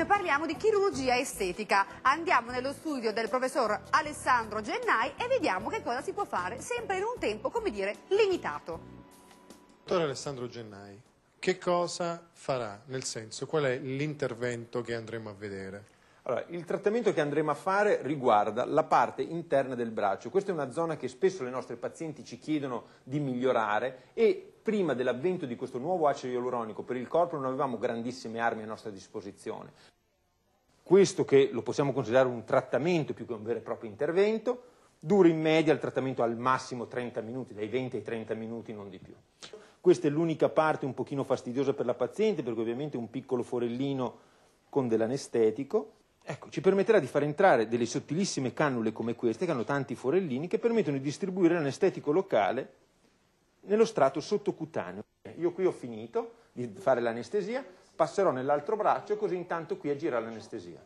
invece parliamo di chirurgia estetica. Andiamo nello studio del professor Alessandro Gennai e vediamo che cosa si può fare sempre in un tempo, come dire, limitato. Dottor Alessandro Gennai, che cosa farà? Nel senso, qual è l'intervento che andremo a vedere? Allora, il trattamento che andremo a fare riguarda la parte interna del braccio. Questa è una zona che spesso le nostre pazienti ci chiedono di migliorare e prima dell'avvento di questo nuovo acido ialuronico per il corpo non avevamo grandissime armi a nostra disposizione. Questo che lo possiamo considerare un trattamento più che un vero e proprio intervento, dura in media il trattamento al massimo 30 minuti, dai 20 ai 30 minuti non di più. Questa è l'unica parte un pochino fastidiosa per la paziente, perché ovviamente un piccolo forellino con dell'anestetico, Ecco, ci permetterà di far entrare delle sottilissime cannule come queste, che hanno tanti forellini, che permettono di distribuire l'anestetico locale nello strato sottocutaneo. Io qui ho finito di fare l'anestesia, passerò nell'altro braccio così intanto qui agirà l'anestesia.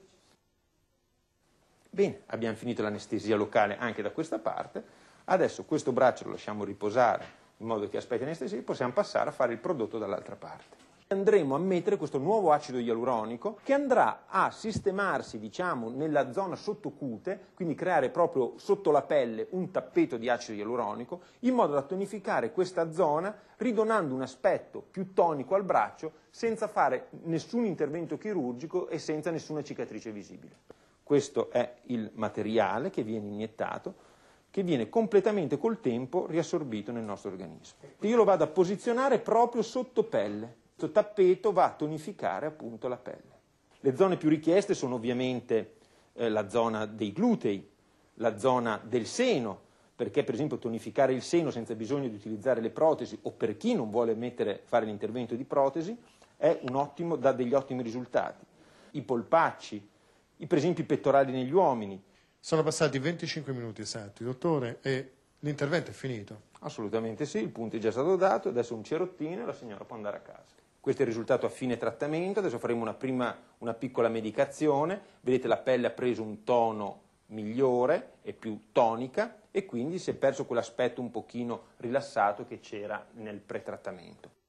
Bene, abbiamo finito l'anestesia locale anche da questa parte, adesso questo braccio lo lasciamo riposare in modo che aspetti l'anestesia e possiamo passare a fare il prodotto dall'altra parte andremo a mettere questo nuovo acido ialuronico che andrà a sistemarsi diciamo, nella zona sottocute, quindi creare proprio sotto la pelle un tappeto di acido ialuronico, in modo da tonificare questa zona ridonando un aspetto più tonico al braccio senza fare nessun intervento chirurgico e senza nessuna cicatrice visibile. Questo è il materiale che viene iniettato che viene completamente col tempo riassorbito nel nostro organismo. Io lo vado a posizionare proprio sotto pelle, questo tappeto va a tonificare appunto la pelle. Le zone più richieste sono ovviamente eh, la zona dei glutei, la zona del seno, perché per esempio tonificare il seno senza bisogno di utilizzare le protesi o per chi non vuole mettere, fare l'intervento di protesi ottimo, dà degli ottimi risultati. I polpacci, i, per esempio i pettorali negli uomini. Sono passati 25 minuti esatti, dottore, e l'intervento è finito. Assolutamente sì, il punto è già stato dato, adesso un cerottino e la signora può andare a casa. Questo è il risultato a fine trattamento, adesso faremo una, prima, una piccola medicazione, vedete la pelle ha preso un tono migliore e più tonica e quindi si è perso quell'aspetto un pochino rilassato che c'era nel pretrattamento.